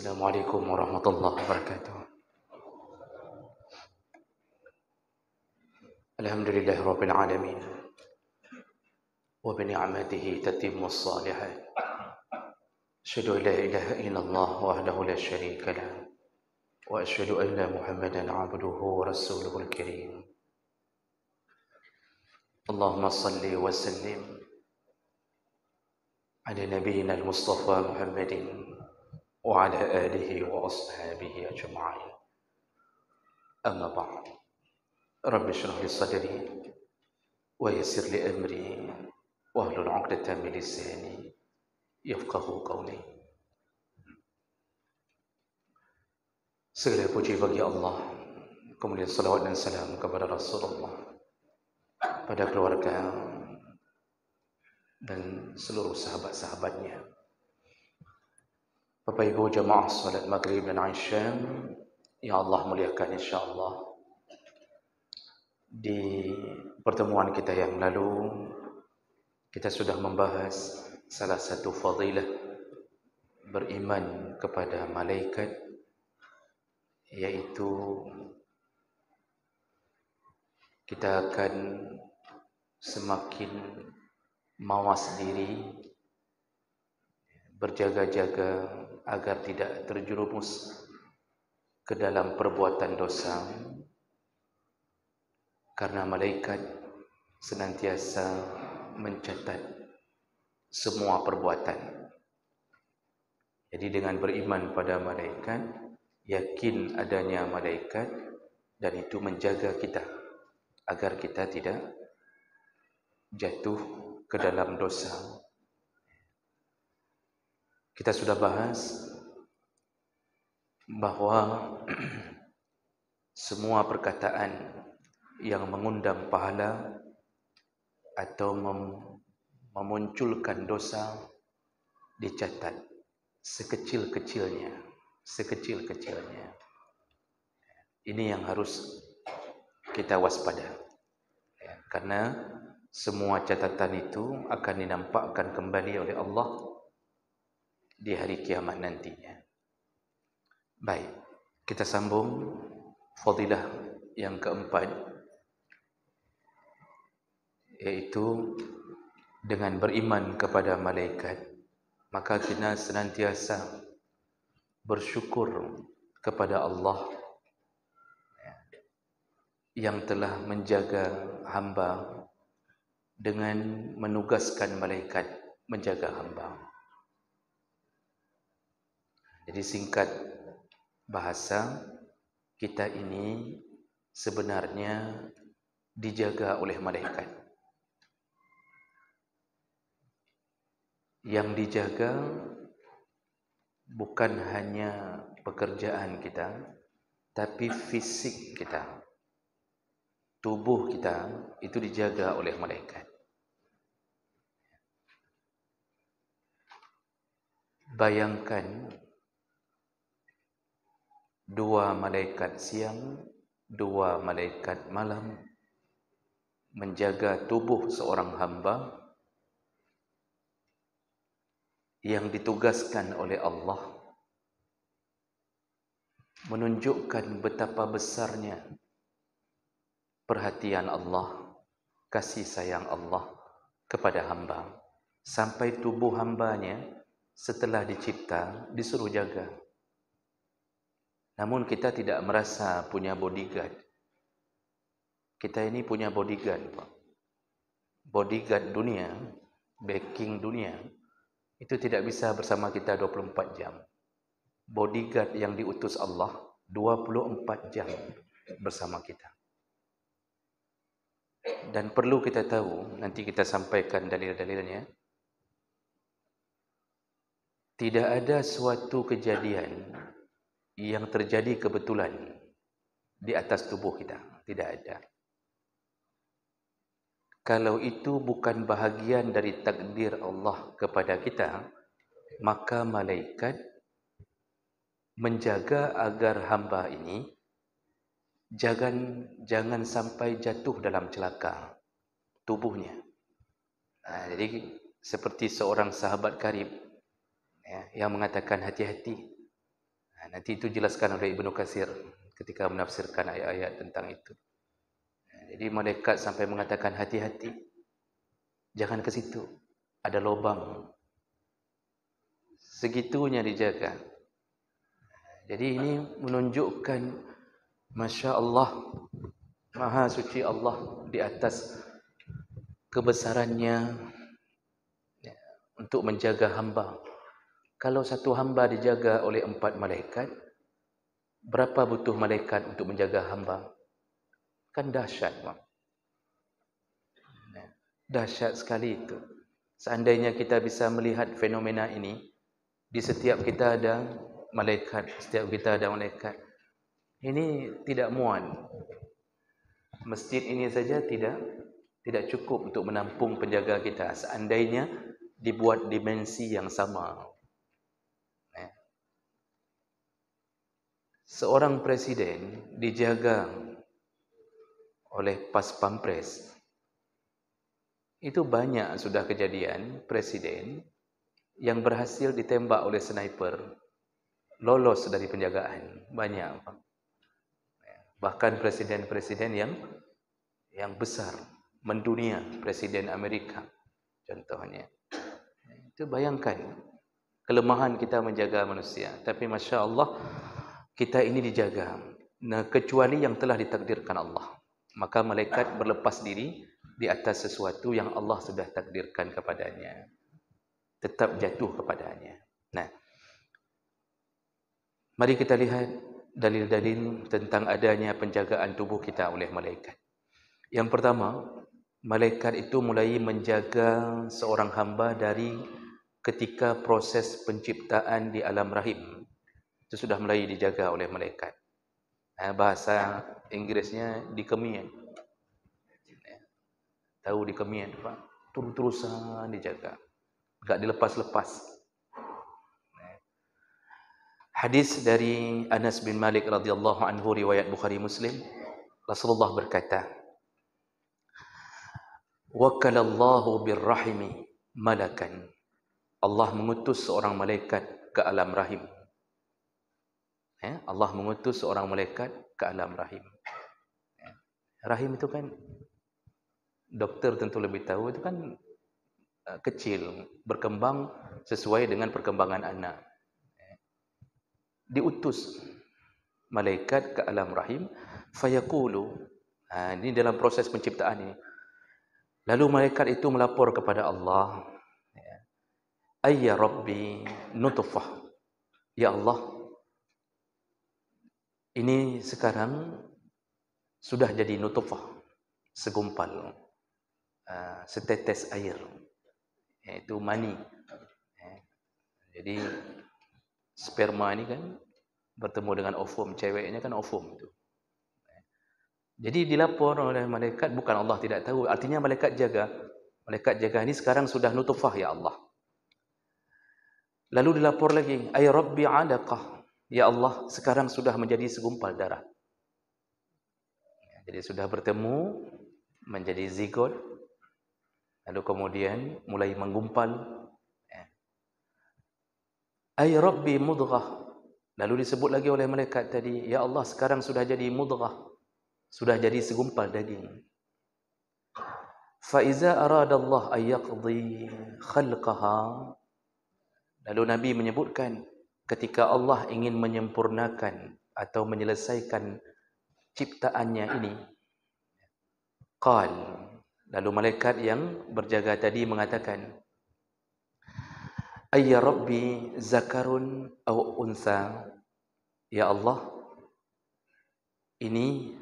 السلام عليكم ورحمة الله وبركاته الحمد لله رب العالمين وبنعمته تتم الصالحات أشهد أن لا إله إلا الله وحده لا شريك له وأشهد أن محمدا عبده ورسوله الكريم اللهم صل وسلم على نبينا المصطفى محمد وعلى آله وأصحابه أجمعين أما بعد رب اشرح لي صدري ويسر لي أمري واهلل عقدة من لساني يفقه قولي Segala puji bagi Allah Kemudian salawat dan salam kepada Rasulullah Pada keluarga Dan seluruh sahabat-sahabatnya Bapak Ibu jemaah salat Maghrib dan Aisyah Ya Allah muliakan insyaAllah Di pertemuan kita yang lalu Kita sudah membahas salah satu fadilah Beriman kepada malaikat yaitu Kita akan semakin mawas diri Berjaga-jaga agar tidak terjerumus ke dalam perbuatan dosa karena malaikat senantiasa mencatat semua perbuatan jadi dengan beriman pada malaikat yakin adanya malaikat dan itu menjaga kita agar kita tidak jatuh ke dalam dosa kita sudah bahas bahwa semua perkataan yang mengundang pahala atau mem memunculkan dosa dicatat sekecil-kecilnya sekecil-kecilnya ini yang harus kita waspada ya, karena semua catatan itu akan dinampakkan kembali oleh Allah di hari kiamat nantinya. Baik, kita sambung fadilah yang keempat yaitu dengan beriman kepada malaikat maka kita senantiasa bersyukur kepada Allah ya, yang telah menjaga hamba dengan menugaskan malaikat menjaga hamba. -Mu. Jadi singkat bahasa kita ini sebenarnya dijaga oleh malaikat. Yang dijaga bukan hanya pekerjaan kita tapi fisik kita. Tubuh kita itu dijaga oleh malaikat. Bayangkan dua malaikat siang, dua malaikat malam menjaga tubuh seorang hamba yang ditugaskan oleh Allah menunjukkan betapa besarnya perhatian Allah, kasih sayang Allah kepada hamba sampai tubuh hambanya setelah dicipta disuruh jaga Namun kita tidak merasa punya bodyguard. Kita ini punya bodyguard. Bodyguard dunia, backing dunia, itu tidak bisa bersama kita 24 jam. Bodyguard yang diutus Allah 24 jam bersama kita. Dan perlu kita tahu, nanti kita sampaikan dalil-dalilnya. Tidak ada suatu kejadian yang terjadi kebetulan di atas tubuh kita. Tidak ada. Kalau itu bukan bahagian dari takdir Allah kepada kita, maka malaikat menjaga agar hamba ini jangan jangan sampai jatuh dalam celaka tubuhnya. Ha, jadi seperti seorang sahabat karib ya, yang mengatakan hati-hati nanti itu jelaskan oleh Ibnu Katsir ketika menafsirkan ayat-ayat tentang itu. Jadi malaikat sampai mengatakan hati-hati. Jangan ke situ. Ada lubang. Segitunya dijaga. Jadi ini menunjukkan Masya Allah Maha suci Allah di atas kebesarannya untuk menjaga hamba kalau satu hamba dijaga oleh empat malaikat, berapa butuh malaikat untuk menjaga hamba? Kan dahsyat. Dahsyat sekali itu. Seandainya kita bisa melihat fenomena ini, di setiap kita ada malaikat, setiap kita ada malaikat. Ini tidak muat. Masjid ini saja tidak tidak cukup untuk menampung penjaga kita. Seandainya dibuat dimensi yang sama. seorang presiden dijaga oleh pas pampres. Itu banyak sudah kejadian presiden yang berhasil ditembak oleh sniper lolos dari penjagaan banyak bahkan presiden-presiden yang yang besar mendunia presiden Amerika contohnya itu bayangkan kelemahan kita menjaga manusia tapi masya Allah kita ini dijaga nah, kecuali yang telah ditakdirkan Allah maka malaikat berlepas diri di atas sesuatu yang Allah sudah takdirkan kepadanya tetap jatuh kepadanya nah mari kita lihat dalil-dalil tentang adanya penjagaan tubuh kita oleh malaikat yang pertama malaikat itu mulai menjaga seorang hamba dari ketika proses penciptaan di alam rahim itu sudah mulai dijaga oleh malaikat. Ha, bahasa Inggerisnya kemian. Ya. Tahu di kemian, Pak. Terus-terusan dijaga. Tidak dilepas-lepas. Ya. Hadis dari Anas bin Malik radhiyallahu anhu riwayat Bukhari Muslim Rasulullah berkata Wakalallahu birrahimi malakan Allah mengutus seorang malaikat ke alam rahim Ya, Allah mengutus seorang malaikat ke alam rahim. Ya. Rahim itu kan doktor tentu lebih tahu itu kan eh, kecil berkembang sesuai dengan perkembangan anak. Ya. Diutus malaikat ke alam rahim fayaqulu ha, ini dalam proses penciptaan ini lalu malaikat itu melapor kepada Allah ya ayya rabbi nutfah ya Allah ini sekarang sudah jadi nutufah segumpal eh, setetes air iaitu mani eh, jadi sperma ini kan bertemu dengan ofum ceweknya kan ofum itu eh, jadi dilapor oleh malaikat bukan Allah tidak tahu artinya malaikat jaga malaikat jaga ini sekarang sudah nutufah ya Allah lalu dilapor lagi ay rabbi alaqah Ya Allah, sekarang sudah menjadi segumpal darah. Ya, jadi sudah bertemu, menjadi zigot, lalu kemudian mulai menggumpal. Ya. Ay Rabbi mudghah. Lalu disebut lagi oleh malaikat tadi, Ya Allah, sekarang sudah jadi mudghah. Sudah jadi segumpal daging. Fa'iza arad aradallah ayyakdi khalqaha. Lalu Nabi menyebutkan, ketika Allah ingin menyempurnakan atau menyelesaikan ciptaannya ini kal, lalu malaikat yang berjaga tadi mengatakan ayya rabbi zakarun aw unsa ya Allah ini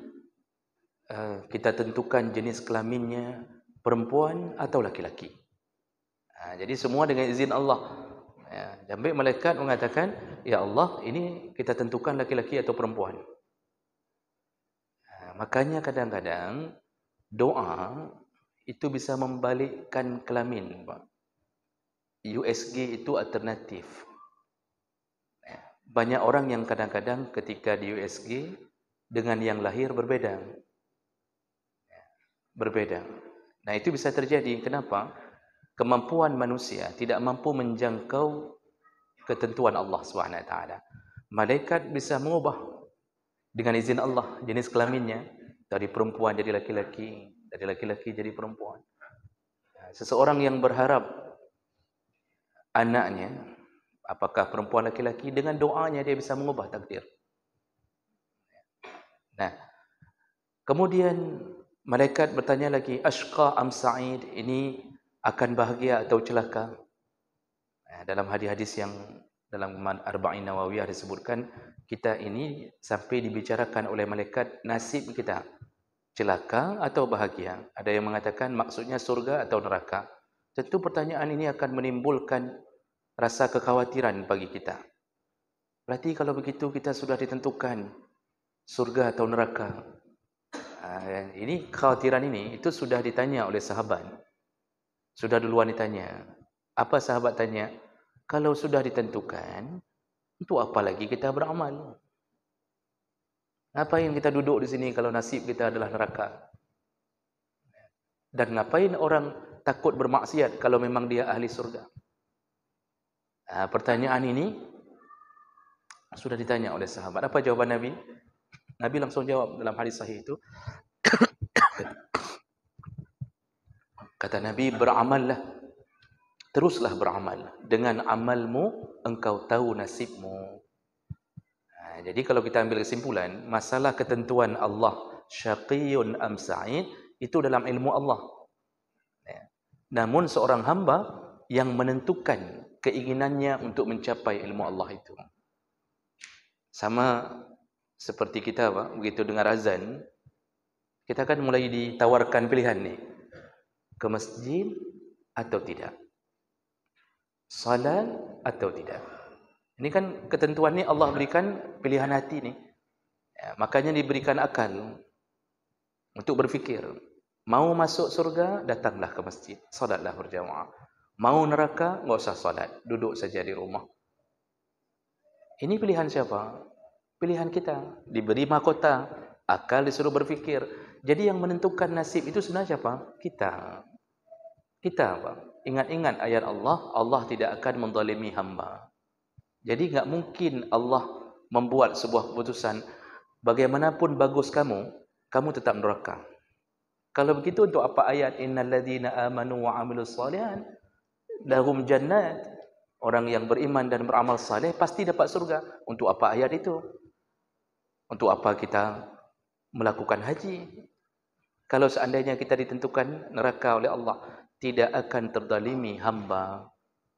eh, kita tentukan jenis kelaminnya perempuan atau laki-laki ha, jadi semua dengan izin Allah Ya, sampai malaikat mengatakan, Ya Allah, ini kita tentukan laki-laki atau perempuan. Ya, makanya kadang-kadang, doa itu bisa membalikkan kelamin. USG itu alternatif. Ya, banyak orang yang kadang-kadang ketika di USG, dengan yang lahir berbeda. Ya, berbeda. Nah itu bisa terjadi. Kenapa? Kenapa? kemampuan manusia tidak mampu menjangkau ketentuan Allah SWT. Malaikat bisa mengubah dengan izin Allah jenis kelaminnya dari perempuan jadi laki-laki, dari laki-laki jadi perempuan. Ya, seseorang yang berharap anaknya, apakah perempuan laki-laki, dengan doanya dia bisa mengubah takdir. Nah, kemudian malaikat bertanya lagi, Ashqa am Sa'id, ini akan bahagia atau celaka eh, dalam hadis-hadis yang dalam Arba'in Nawawiyah disebutkan kita ini sampai dibicarakan oleh malaikat nasib kita celaka atau bahagia ada yang mengatakan maksudnya surga atau neraka tentu pertanyaan ini akan menimbulkan rasa kekhawatiran bagi kita berarti kalau begitu kita sudah ditentukan surga atau neraka eh, ini kekhawatiran ini itu sudah ditanya oleh sahabat sudah duluan ditanya. Apa sahabat tanya? Kalau sudah ditentukan, itu apa lagi kita beramal? Ngapain kita duduk di sini kalau nasib kita adalah neraka? Dan ngapain orang takut bermaksiat kalau memang dia ahli surga? Nah, pertanyaan ini sudah ditanya oleh sahabat. Apa jawaban Nabi? Nabi langsung jawab dalam hadis sahih itu. Kata Nabi, beramallah. Teruslah beramal. Dengan amalmu, engkau tahu nasibmu. Ha, jadi kalau kita ambil kesimpulan, masalah ketentuan Allah, syaqiyun am sa'id, itu dalam ilmu Allah. Ya. Namun seorang hamba yang menentukan keinginannya untuk mencapai ilmu Allah itu. Sama seperti kita, begitu dengar azan, kita akan mulai ditawarkan pilihan ni ke masjid atau tidak? Salat atau tidak? Ini kan ketentuan ini Allah berikan pilihan hati ini. Ya, makanya diberikan akal untuk berfikir. Mau masuk surga, datanglah ke masjid. Salatlah berjamaah. Mau neraka, enggak usah salat. Duduk saja di rumah. Ini pilihan siapa? Pilihan kita. Diberi mahkota. Akal disuruh berfikir. Jadi yang menentukan nasib itu sebenarnya siapa? Kita kita apa? Ingat-ingat ayat Allah, Allah tidak akan mendalimi hamba. Jadi enggak mungkin Allah membuat sebuah keputusan bagaimanapun bagus kamu, kamu tetap neraka. Kalau begitu untuk apa ayat Inna innalladzina amanu wa amilussalihat lahum jannat? Orang yang beriman dan beramal saleh pasti dapat surga. Untuk apa ayat itu? Untuk apa kita melakukan haji? Kalau seandainya kita ditentukan neraka oleh Allah, tidak akan terdalimi hamba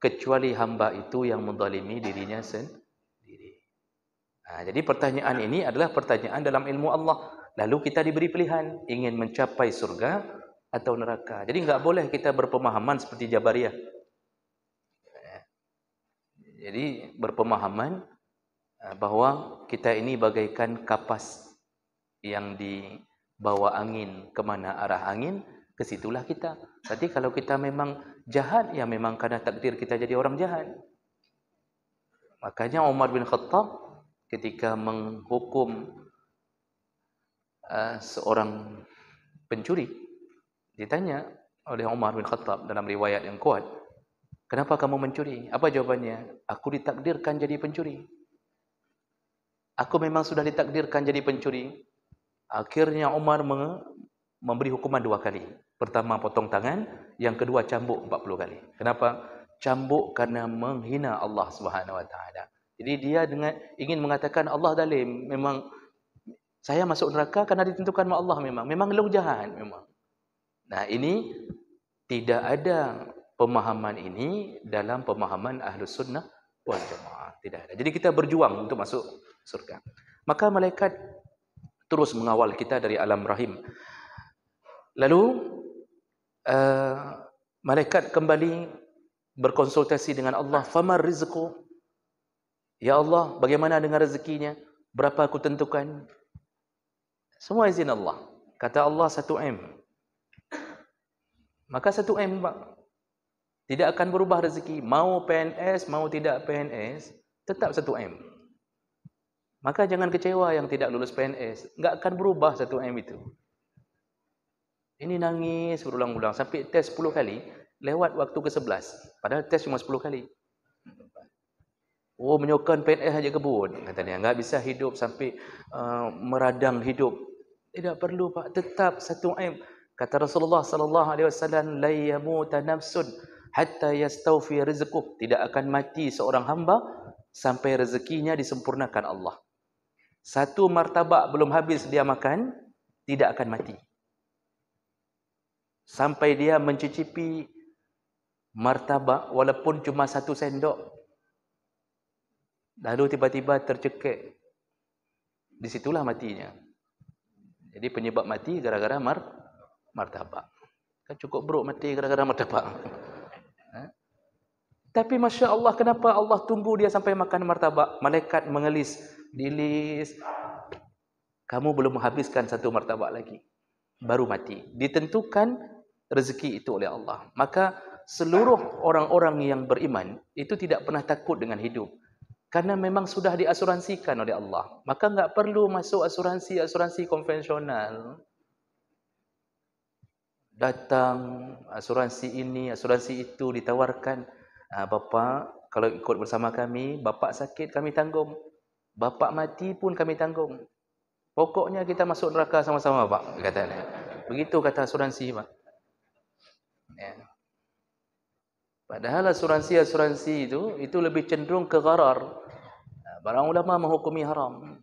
kecuali hamba itu yang mendalimi dirinya sendiri. Ha, jadi pertanyaan ini adalah pertanyaan dalam ilmu Allah. Lalu kita diberi pilihan ingin mencapai surga atau neraka. Jadi enggak boleh kita berpemahaman seperti Jabariyah. Ha, jadi berpemahaman ha, bahawa kita ini bagaikan kapas yang dibawa angin kemana arah angin Kesitulah kita. Berarti kalau kita memang jahat, ya memang kerana takdir kita jadi orang jahat. Makanya Umar bin Khattab ketika menghukum uh, seorang pencuri, ditanya oleh Umar bin Khattab dalam riwayat yang kuat, kenapa kamu mencuri? Apa jawabannya? Aku ditakdirkan jadi pencuri. Aku memang sudah ditakdirkan jadi pencuri. Akhirnya Umar memberi hukuman dua kali. Pertama potong tangan, yang kedua cambuk 40 kali. Kenapa? Cambuk kerana menghina Allah Subhanahu Wa Taala. Jadi dia dengan ingin mengatakan Allah dalim memang saya masuk neraka kerana ditentukan oleh Allah memang. Memang lu jahat memang. Nah, ini tidak ada pemahaman ini dalam pemahaman ahlu Sunnah wal Jamaah. Tidak ada. Jadi kita berjuang untuk masuk surga. Maka malaikat terus mengawal kita dari alam rahim. Lalu uh, malaikat kembali berkonsultasi dengan Allah, "Famar rizqu?" Ya Allah, bagaimana dengan rezekinya? Berapa aku tentukan? Semua izin Allah. Kata Allah satu m Maka satu m Pak. Tidak akan berubah rezeki, mau PNS, mau tidak PNS, tetap satu m Maka jangan kecewa yang tidak lulus PNS, enggak akan berubah satu m itu. Ini nangis berulang-ulang sampai tes 10 kali, lewat waktu ke-11. Padahal tes cuma 10 kali. Oh, menyokan PNS saja kebun. Kata dia, enggak bisa hidup sampai uh, meradang hidup. Tidak perlu, Pak. Tetap satu aib. Kata Rasulullah sallallahu alaihi wasallam la yamuta nafsun hatta yastawfi rizquh tidak akan mati seorang hamba sampai rezekinya disempurnakan Allah. Satu martabak belum habis dia makan tidak akan mati sampai dia mencicipi martabak walaupun cuma satu sendok. Lalu tiba-tiba tercekik. Di situlah matinya. Jadi penyebab mati gara-gara mart martabak. Kan cukup buruk mati gara-gara martabak. Ha? Tapi Masya Allah, kenapa Allah tunggu dia sampai makan martabak? Malaikat mengelis, dilis. Kamu belum menghabiskan satu martabak lagi. Baru mati. Ditentukan rezeki itu oleh Allah. Maka seluruh orang-orang yang beriman itu tidak pernah takut dengan hidup. Karena memang sudah diasuransikan oleh Allah. Maka enggak perlu masuk asuransi-asuransi konvensional. Datang asuransi ini, asuransi itu ditawarkan. Ah, bapa kalau ikut bersama kami, bapa sakit kami tanggung. bapa mati pun kami tanggung. Pokoknya kita masuk neraka sama-sama, Pak. Kata Begitu kata asuransi, Pak. Padahal asuransi-asuransi itu itu lebih cenderung ke gharar. Barang ulama menghukumi haram.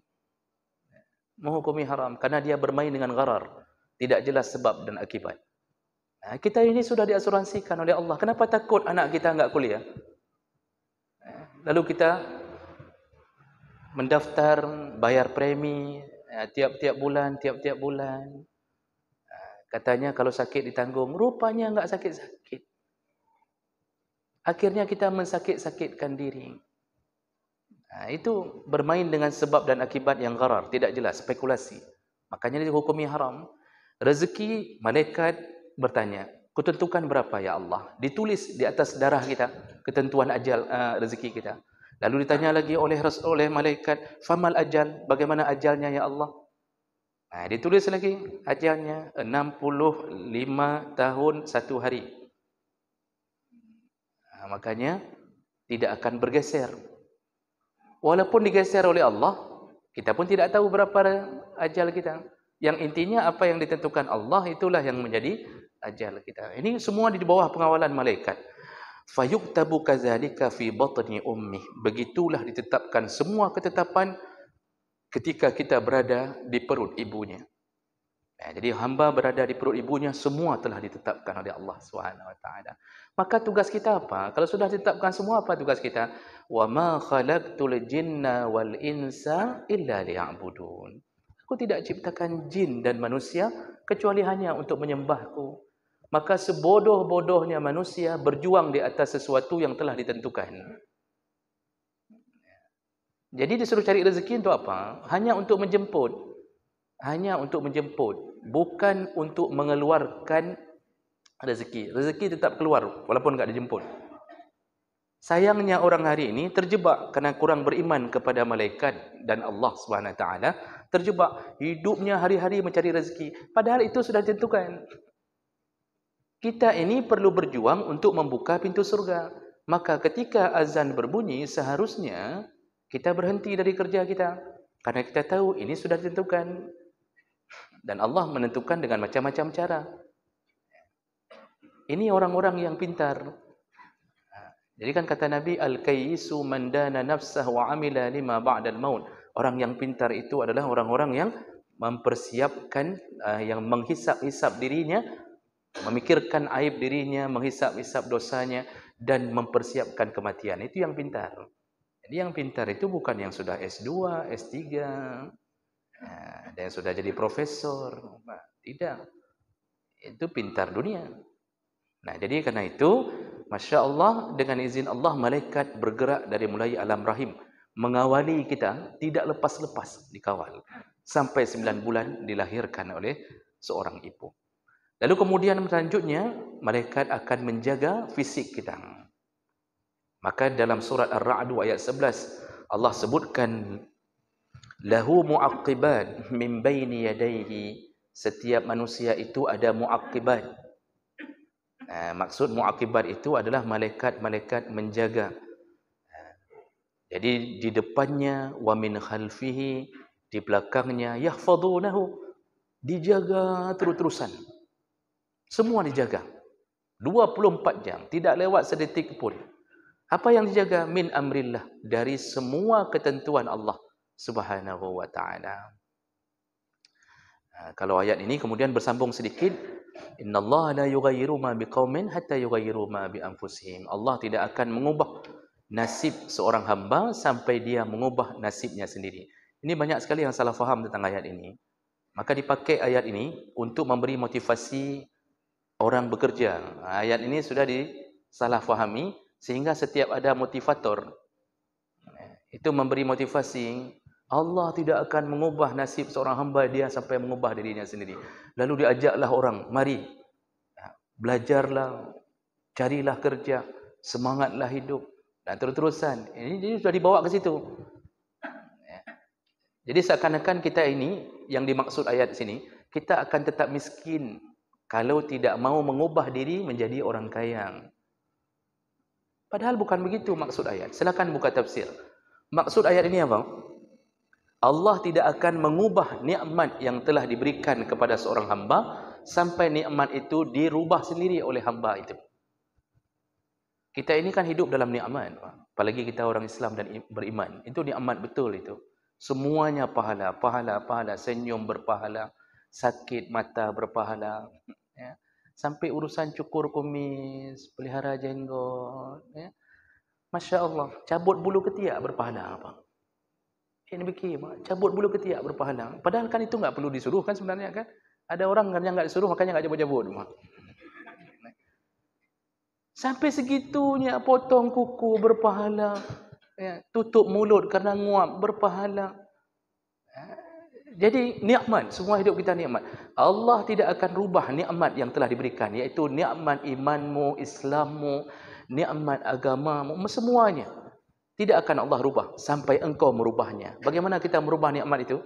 Menghukumi haram karena dia bermain dengan gharar. Tidak jelas sebab dan akibat. Kita ini sudah diasuransikan oleh Allah. Kenapa takut anak kita enggak kuliah? Lalu kita mendaftar, bayar premi eh, tiap-tiap bulan, tiap-tiap bulan. Katanya kalau sakit ditanggung. Rupanya enggak sakit-sakit. Akhirnya kita mensakit-sakitkan diri. Ha, itu bermain dengan sebab dan akibat yang gharar. Tidak jelas. Spekulasi. Makanya dia hukumi haram. Rezeki malaikat bertanya. Ketentukan berapa ya Allah? Ditulis di atas darah kita. Ketentuan ajal uh, rezeki kita. Lalu ditanya lagi oleh oleh malaikat. Famal ajal. Bagaimana ajalnya ya Allah? Ha, ditulis lagi ajalnya. 65 tahun satu hari makanya tidak akan bergeser. Walaupun digeser oleh Allah, kita pun tidak tahu berapa ajal kita. Yang intinya apa yang ditentukan Allah itulah yang menjadi ajal kita. Ini semua di bawah pengawalan malaikat. Fayuktabu kazalika fi batni ummi. Begitulah ditetapkan semua ketetapan ketika kita berada di perut ibunya. Eh, jadi hamba berada di perut ibunya semua telah ditetapkan oleh Allah SWT. Maka tugas kita apa? Kalau sudah ditetapkan semua apa tugas kita? Wa ma khalaqtul jinna wal insa illa liya'budun. Aku tidak ciptakan jin dan manusia kecuali hanya untuk menyembahku. Maka sebodoh-bodohnya manusia berjuang di atas sesuatu yang telah ditentukan. Jadi disuruh cari rezeki untuk apa? Hanya untuk menjemput hanya untuk menjemput bukan untuk mengeluarkan rezeki rezeki tetap keluar walaupun tidak dijemput sayangnya orang hari ini terjebak kerana kurang beriman kepada malaikat dan Allah Subhanahu taala terjebak hidupnya hari-hari mencari rezeki padahal itu sudah ditentukan kita ini perlu berjuang untuk membuka pintu surga maka ketika azan berbunyi seharusnya kita berhenti dari kerja kita karena kita tahu ini sudah ditentukan dan Allah menentukan dengan macam-macam cara. Ini orang-orang yang pintar. Jadi kan kata Nabi, Al-kayisu mandana nafsah wa amila lima ba'dal maun. Orang yang pintar itu adalah orang-orang yang mempersiapkan, eh, yang menghisap-hisap dirinya, memikirkan aib dirinya, menghisap-hisap dosanya, dan mempersiapkan kematian. Itu yang pintar. Jadi yang pintar itu bukan yang sudah S2, S3 ada ha, yang sudah jadi profesor. Nah, tidak. Itu pintar dunia. Nah, jadi karena itu, Masya Allah, dengan izin Allah, malaikat bergerak dari mulai alam rahim. Mengawali kita, tidak lepas-lepas dikawal. Sampai sembilan bulan dilahirkan oleh seorang ibu. Lalu kemudian selanjutnya, malaikat akan menjaga fisik kita. Maka dalam surat Ar-Ra'du ayat 11, Allah sebutkan lahu muaqqibat min baini yadayhi setiap manusia itu ada muaqqibat ha, maksud muaqqibat itu adalah malaikat-malaikat menjaga ha, jadi di depannya wa min khalfihi di belakangnya yahfazunahu dijaga terus-terusan semua dijaga 24 jam tidak lewat sedetik pun apa yang dijaga min amrillah dari semua ketentuan Allah subhanahu wa ta'ala. Ah, kalau ayat ini kemudian bersambung sedikit, Inna Allah la yugayiru ma biqawmin hatta yugayiru ma bi'anfusihim. Allah tidak akan mengubah nasib seorang hamba sampai dia mengubah nasibnya sendiri. Ini banyak sekali yang salah faham tentang ayat ini. Maka dipakai ayat ini untuk memberi motivasi orang bekerja. Ayat ini sudah disalah fahami sehingga setiap ada motivator eh, itu memberi motivasi Allah tidak akan mengubah nasib seorang hamba dia sampai mengubah dirinya sendiri. Lalu diajaklah orang, mari ya, belajarlah, carilah kerja, semangatlah hidup dan terus-terusan. Ini sudah dibawa ke situ. Ya. Jadi seakan-akan kita ini yang dimaksud ayat sini, kita akan tetap miskin kalau tidak mau mengubah diri menjadi orang kaya. Padahal bukan begitu maksud ayat. Silakan buka tafsir. Maksud ayat ini apa? Allah tidak akan mengubah nikmat yang telah diberikan kepada seorang hamba sampai nikmat itu dirubah sendiri oleh hamba itu. Kita ini kan hidup dalam nikmat, apalagi kita orang Islam dan beriman. Itu nikmat betul itu. Semuanya pahala, pahala, pahala, senyum berpahala, sakit mata berpahala, ya. Sampai urusan cukur kumis, pelihara jenggot, ya. Masya-Allah, cabut bulu ketiak berpahala, apa? Yang dibikin, cabut bulu ketiak berpahala. Padahal kan itu enggak perlu disuruh kan sebenarnya kan? Ada orang kan yang enggak disuruh makanya enggak cabut-cabut. Sampai segitunya potong kuku berpahala. Ya, tutup mulut kerana nguap berpahala. Ha? Jadi nikmat semua hidup kita nikmat. Allah tidak akan rubah nikmat yang telah diberikan iaitu nikmat imanmu, Islammu, nikmat agamamu, semuanya tidak akan Allah rubah sampai engkau merubahnya. Bagaimana kita merubah nikmat itu?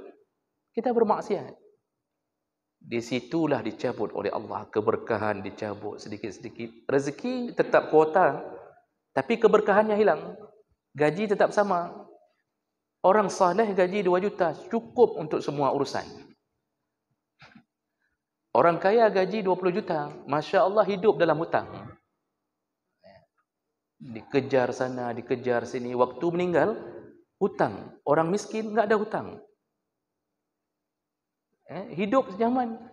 Kita bermaksiat. Di situlah dicabut oleh Allah keberkahan dicabut sedikit-sedikit. Rezeki tetap kuota tapi keberkahannya hilang. Gaji tetap sama. Orang saleh gaji 2 juta cukup untuk semua urusan. Orang kaya gaji 20 juta, masya-Allah hidup dalam hutang. Hmm. dikejar sana, dikejar sini. Waktu meninggal, hutang. Orang miskin, enggak ada hutang. Eh, hidup zaman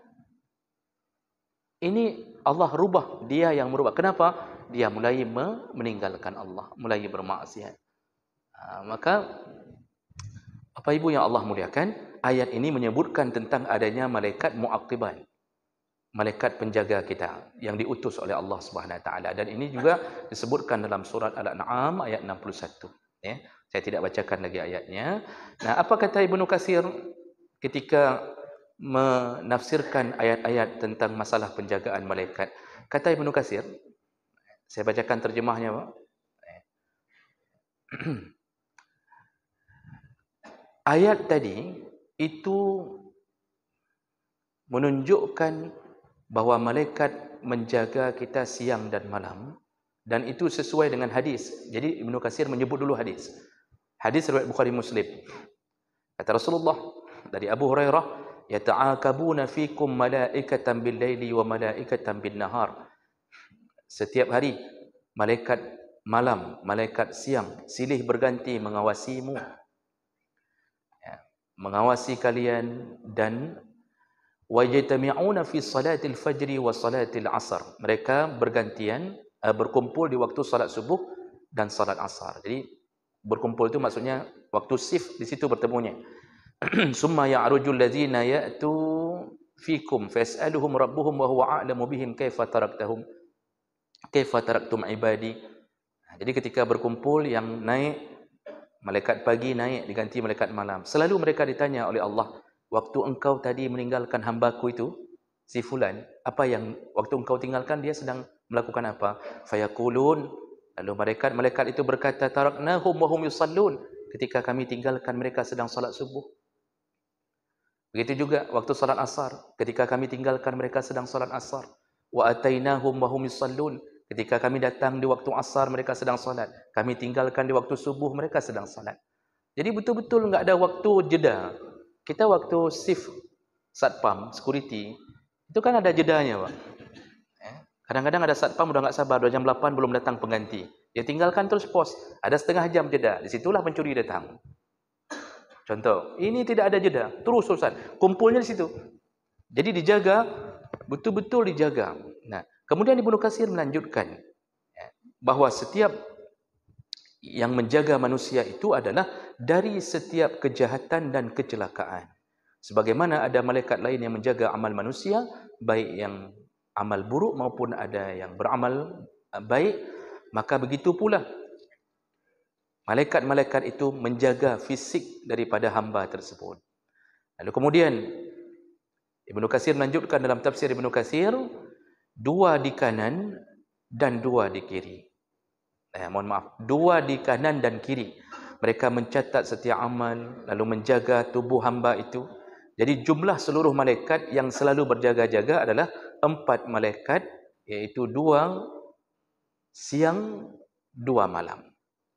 Ini Allah rubah. Dia yang merubah. Kenapa? Dia mulai meninggalkan Allah. Mulai bermaksiat. Ha, maka, apa ibu yang Allah muliakan? Ayat ini menyebutkan tentang adanya malaikat mu'aqibat malaikat penjaga kita yang diutus oleh Allah Subhanahu taala dan ini juga disebutkan dalam surat Al-An'am ayat 61 ya saya tidak bacakan lagi ayatnya nah apa kata Ibnu Katsir ketika menafsirkan ayat-ayat tentang masalah penjagaan malaikat kata Ibnu Katsir saya bacakan terjemahnya ayat tadi itu menunjukkan bahawa malaikat menjaga kita siang dan malam dan itu sesuai dengan hadis. Jadi Ibnu Katsir menyebut dulu hadis. Hadis riwayat Bukhari Muslim. Kata Rasulullah dari Abu Hurairah, "Yata'akabuna fikum malaikatan bil-laili wa malaikatan bin-nahar." Setiap hari malaikat malam, malaikat siang silih berganti mengawasimu. Ya, mengawasi kalian dan wajtami'una fi salatil fajri wa salatil asar mereka bergantian eh, berkumpul di waktu salat subuh dan salat asar jadi berkumpul itu maksudnya waktu sif di situ bertemunya summa ya'rujul ladzina ya'tu fikum fas'aluhum rabbuhum wa huwa a'lamu bihim kaifa taraktahum kaifa taraktum ibadi jadi ketika berkumpul yang naik malaikat pagi naik diganti malaikat malam selalu mereka ditanya oleh Allah waktu engkau tadi meninggalkan hambaku itu, si fulan, apa yang waktu engkau tinggalkan dia sedang melakukan apa? Fayaqulun. Lalu mereka, malaikat itu berkata, taraknahum wa hum yusallun. Ketika kami tinggalkan mereka sedang solat subuh. Begitu juga waktu solat asar, ketika kami tinggalkan mereka sedang solat asar. Wa atainahum wa hum yusallun. Ketika kami datang di waktu asar mereka sedang solat. kami tinggalkan di waktu subuh mereka sedang solat. Jadi betul-betul enggak ada waktu jeda. Kita waktu shift satpam, security, itu kan ada jedanya, Pak. Eh, kadang-kadang ada satpam udah nggak sabar, 2 jam 8 belum datang pengganti. Dia tinggalkan terus pos, ada setengah jam jeda, di situlah pencuri datang. Contoh, ini tidak ada jeda, terus susah. Kumpulnya di situ. Jadi dijaga, betul-betul dijaga. Nah, kemudian dibunuh kasir melanjutkan eh, bahawa setiap yang menjaga manusia itu adalah dari setiap kejahatan dan kecelakaan. Sebagaimana ada malaikat lain yang menjaga amal manusia, baik yang amal buruk maupun ada yang beramal eh, baik, maka begitu pula malaikat-malaikat itu menjaga fisik daripada hamba tersebut. Lalu kemudian Ibn Kasir melanjutkan dalam tafsir Ibn Kasir, dua di kanan dan dua di kiri eh, mohon maaf, dua di kanan dan kiri. Mereka mencatat setiap amal, lalu menjaga tubuh hamba itu. Jadi jumlah seluruh malaikat yang selalu berjaga-jaga adalah empat malaikat, iaitu dua siang, dua malam.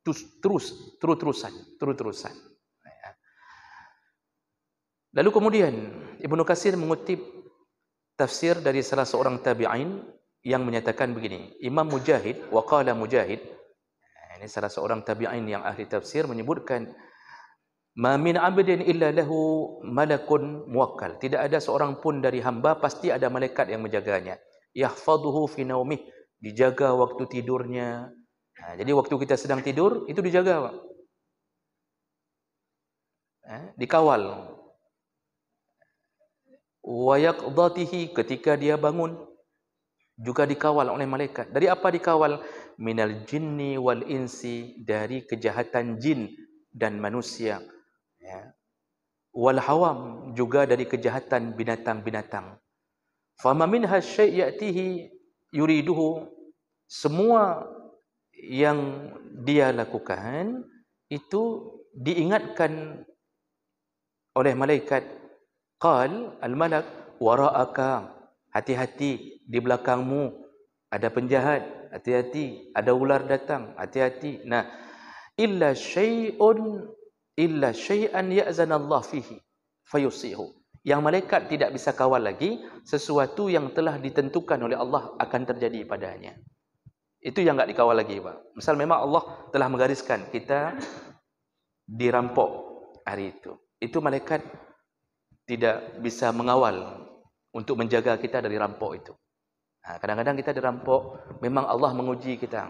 Terus, terus, terus terusan, terus terusan. Lalu kemudian Ibnu Kasir mengutip tafsir dari salah seorang tabi'in yang menyatakan begini. Imam Mujahid, waqala Mujahid, ini salah seorang tabi'in yang ahli tafsir menyebutkan Ma min abdin illa lahu malakun muwakkal. Tidak ada seorang pun dari hamba pasti ada malaikat yang menjaganya. Yahfaduhu fi naumih. Dijaga waktu tidurnya. Ha, jadi waktu kita sedang tidur itu dijaga. Ha, dikawal. Wa yaqdatihi ketika dia bangun juga dikawal oleh malaikat. Dari apa dikawal? minal jinni wal insi dari kejahatan jin dan manusia ya wal hawam juga dari kejahatan binatang-binatang fama minha syai' yatihi yuriduhu semua yang dia lakukan itu diingatkan oleh malaikat qal al malak wara'aka hati-hati di belakangmu ada penjahat hati-hati ada ular datang hati-hati nah illa syai'un illa syai'an ya'zan Allah fihi fayusihu yang malaikat tidak bisa kawal lagi sesuatu yang telah ditentukan oleh Allah akan terjadi padanya itu yang enggak dikawal lagi Pak misal memang Allah telah menggariskan kita dirampok hari itu itu malaikat tidak bisa mengawal untuk menjaga kita dari rampok itu Ha, kadang-kadang kita dirampok, memang Allah menguji kita.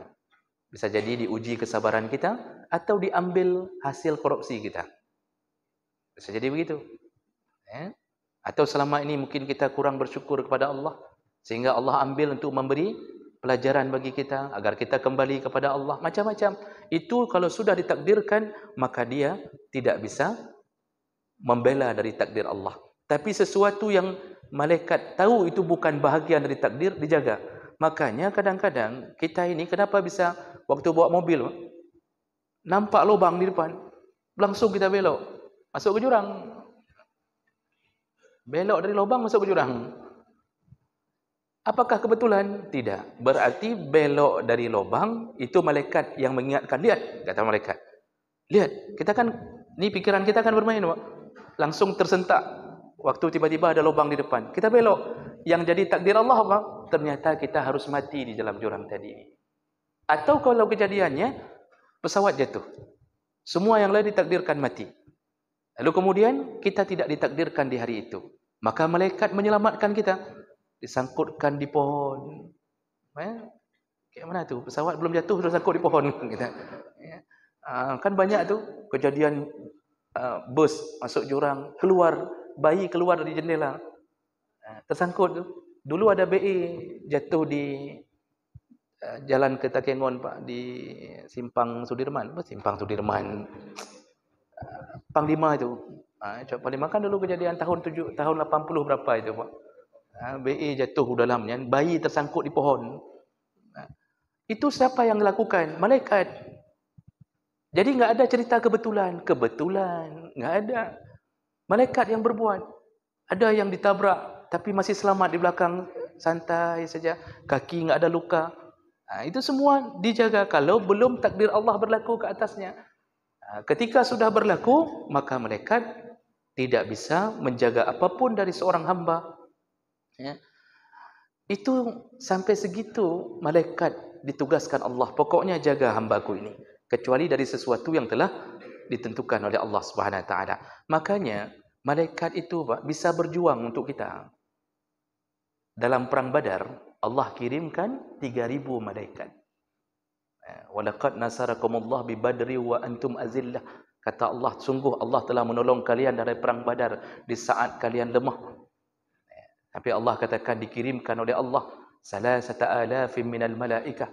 Bisa jadi diuji kesabaran kita, atau diambil hasil korupsi kita. Bisa jadi begitu. Ya. Atau selama ini mungkin kita kurang bersyukur kepada Allah, sehingga Allah ambil untuk memberi pelajaran bagi kita, agar kita kembali kepada Allah, macam-macam. Itu kalau sudah ditakdirkan, maka dia tidak bisa membela dari takdir Allah. Tapi sesuatu yang malaikat tahu itu bukan bahagian dari takdir, dijaga. Makanya kadang-kadang kita ini kenapa bisa waktu bawa mobil, nampak lubang di depan, langsung kita belok, masuk ke jurang. Belok dari lubang masuk ke jurang. Apakah kebetulan? Tidak. Berarti belok dari lubang itu malaikat yang mengingatkan. Lihat, kata malaikat. Lihat, kita kan, ni pikiran kita kan bermain. Langsung tersentak Waktu tiba-tiba ada lubang di depan. Kita belok. Yang jadi takdir Allah apa? Ternyata kita harus mati di dalam jurang tadi. Atau kalau kejadiannya, pesawat jatuh. Semua yang lain ditakdirkan mati. Lalu kemudian, kita tidak ditakdirkan di hari itu. Maka malaikat menyelamatkan kita. Disangkutkan di pohon. Ya. Kayak mana tu? Pesawat belum jatuh, sudah sangkut di pohon. Kita. Ya. Ah, kan banyak tu kejadian uh, bus masuk jurang, keluar bayi keluar dari jendela. Ha. Tersangkut tu. Dulu ada BE jatuh di eh, jalan ke Takenwon Pak di simpang Sudirman, apa simpang Sudirman. Eh, Panglima itu. Ah, Panglima kan dulu kejadian tahun 7 tahun 80 berapa itu Pak. Ha, BE jatuh dalamnya, bayi tersangkut di pohon. Itu siapa yang lakukan? Malaikat. Jadi enggak ada cerita kebetulan, kebetulan enggak ada. Malaikat yang berbuat. Ada yang ditabrak tapi masih selamat di belakang santai saja. Kaki enggak ada luka. Ha, itu semua dijaga kalau belum takdir Allah berlaku ke atasnya. Ha, ketika sudah berlaku, maka malaikat tidak bisa menjaga apapun dari seorang hamba. Ya. Itu sampai segitu malaikat ditugaskan Allah. Pokoknya jaga hambaku ini. Kecuali dari sesuatu yang telah ditentukan oleh Allah swt Makanya Malaikat itu Pak, bisa berjuang untuk kita. Dalam perang Badar, Allah kirimkan 3000 malaikat. Eh, Walaqad nasarakumullah bi Badri wa antum azillah. Kata Allah, sungguh Allah telah menolong kalian dari perang Badar di saat kalian lemah. Eh, tapi Allah katakan dikirimkan oleh Allah salasata alafin minal malaikah.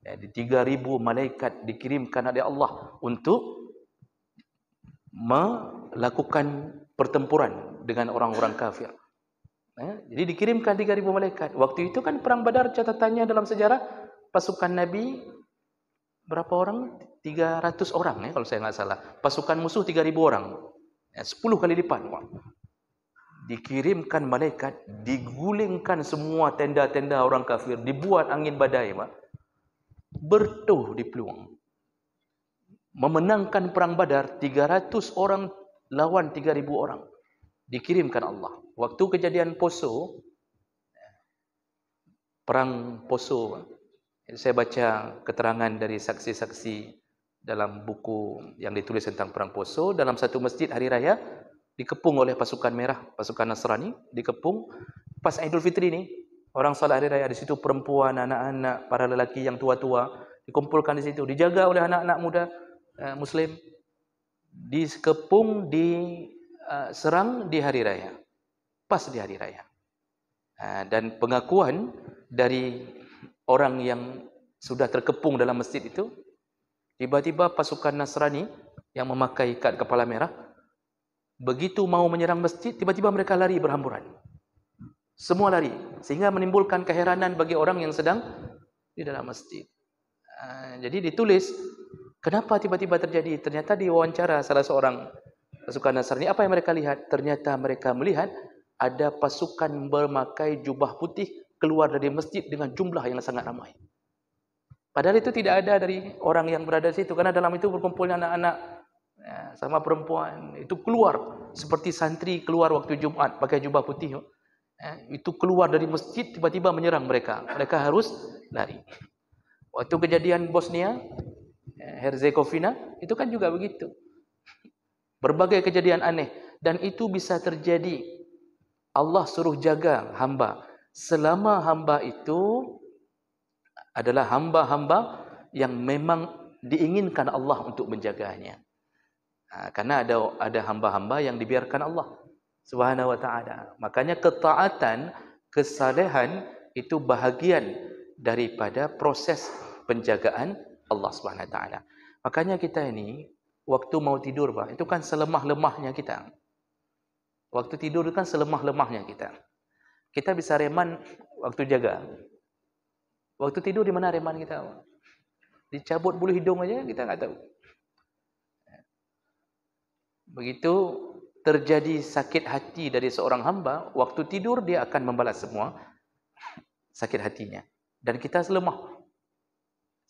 Jadi eh, 3,000 malaikat dikirimkan oleh Allah untuk melakukan pertempuran dengan orang-orang kafir. Ya, jadi dikirimkan 3,000 malaikat. Waktu itu kan perang badar catatannya dalam sejarah pasukan Nabi berapa orang? 300 orang ya kalau saya nggak salah. Pasukan musuh 3,000 orang. 10 ya, kali lipat. Dikirimkan malaikat, digulingkan semua tenda-tenda orang kafir, dibuat angin badai. Mak. Bertuh di peluang. Memenangkan perang badar, 300 orang lawan 3,000 orang. Dikirimkan Allah. Waktu kejadian poso, perang poso, saya baca keterangan dari saksi-saksi dalam buku yang ditulis tentang perang poso, dalam satu masjid hari raya, dikepung oleh pasukan merah, pasukan Nasrani, dikepung, pas Idul Fitri ni, orang salat hari raya, di situ perempuan, anak-anak, para lelaki yang tua-tua, dikumpulkan di situ, dijaga oleh anak-anak muda, eh, Muslim, dikepung di eh, serang di hari raya pas di hari raya eh, dan pengakuan dari orang yang sudah terkepung dalam masjid itu tiba-tiba pasukan Nasrani yang memakai kad kepala merah begitu mau menyerang masjid tiba-tiba mereka lari berhamburan semua lari sehingga menimbulkan keheranan bagi orang yang sedang di dalam masjid eh, jadi ditulis Kenapa tiba-tiba terjadi? Ternyata diwawancara salah seorang pasukan Nasrani. Apa yang mereka lihat? Ternyata mereka melihat ada pasukan bermakai jubah putih keluar dari masjid dengan jumlah yang sangat ramai. Padahal itu tidak ada dari orang yang berada di situ. Karena dalam itu berkumpulnya anak-anak ya, sama perempuan. Itu keluar seperti santri keluar waktu Jumat pakai jubah putih. Oh. Ya, itu keluar dari masjid tiba-tiba menyerang mereka. Mereka harus lari. Waktu kejadian Bosnia, Herzegovina itu kan juga begitu. Berbagai kejadian aneh dan itu bisa terjadi. Allah suruh jaga hamba selama hamba itu adalah hamba-hamba yang memang diinginkan Allah untuk menjaganya. Ha, karena ada ada hamba-hamba yang dibiarkan Allah Subhanahu Wa Taala. Makanya ketaatan, kesalehan itu bahagian daripada proses penjagaan Allah Subhanahu Wa Taala. Makanya kita ini waktu mau tidur pak itu kan selemah lemahnya kita. Waktu tidur itu kan selemah lemahnya kita. Kita bisa reman waktu jaga. Waktu tidur di mana reman kita? Dicabut bulu hidung aja kita nggak tahu. Begitu terjadi sakit hati dari seorang hamba, waktu tidur dia akan membalas semua sakit hatinya. Dan kita selemah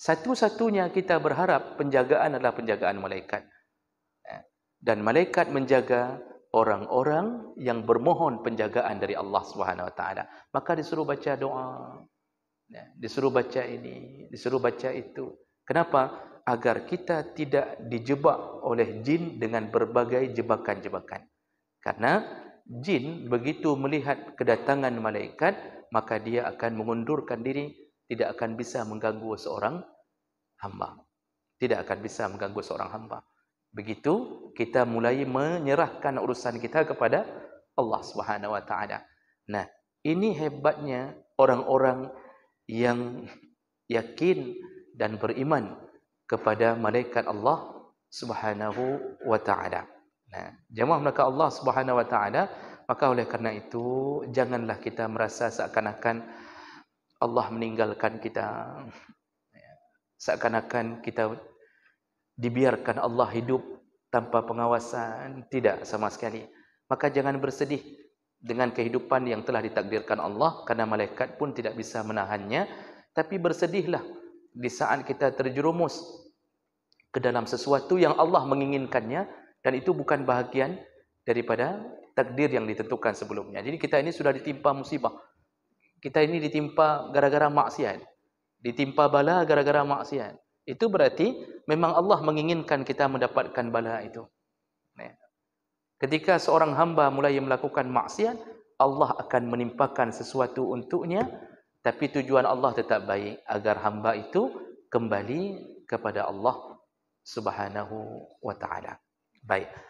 satu-satunya kita berharap penjagaan adalah penjagaan malaikat. Eh, dan malaikat menjaga orang-orang yang bermohon penjagaan dari Allah Subhanahu Wa Taala. Maka disuruh baca doa, ya, disuruh baca ini, disuruh baca itu. Kenapa? Agar kita tidak dijebak oleh jin dengan berbagai jebakan-jebakan. Karena jin begitu melihat kedatangan malaikat, maka dia akan mengundurkan diri tidak akan bisa mengganggu seorang hamba. Tidak akan bisa mengganggu seorang hamba. Begitu kita mulai menyerahkan urusan kita kepada Allah Subhanahu Wa Taala. Nah, ini hebatnya orang-orang yang yakin dan beriman kepada malaikat Allah Subhanahu Wa Taala. Nah, jemaah mereka Allah Subhanahu Wa Taala. Maka oleh kerana itu janganlah kita merasa seakan-akan Allah meninggalkan kita ya. seakan-akan kita dibiarkan Allah hidup tanpa pengawasan tidak sama sekali maka jangan bersedih dengan kehidupan yang telah ditakdirkan Allah karena malaikat pun tidak bisa menahannya tapi bersedihlah di saat kita terjerumus ke dalam sesuatu yang Allah menginginkannya dan itu bukan bahagian daripada takdir yang ditentukan sebelumnya jadi kita ini sudah ditimpa musibah kita ini ditimpa gara-gara maksiat. Ditimpa bala gara-gara maksiat. Itu berarti memang Allah menginginkan kita mendapatkan bala itu. Ketika seorang hamba mulai melakukan maksiat, Allah akan menimpakan sesuatu untuknya. Tapi tujuan Allah tetap baik agar hamba itu kembali kepada Allah subhanahu wa ta'ala. Baik.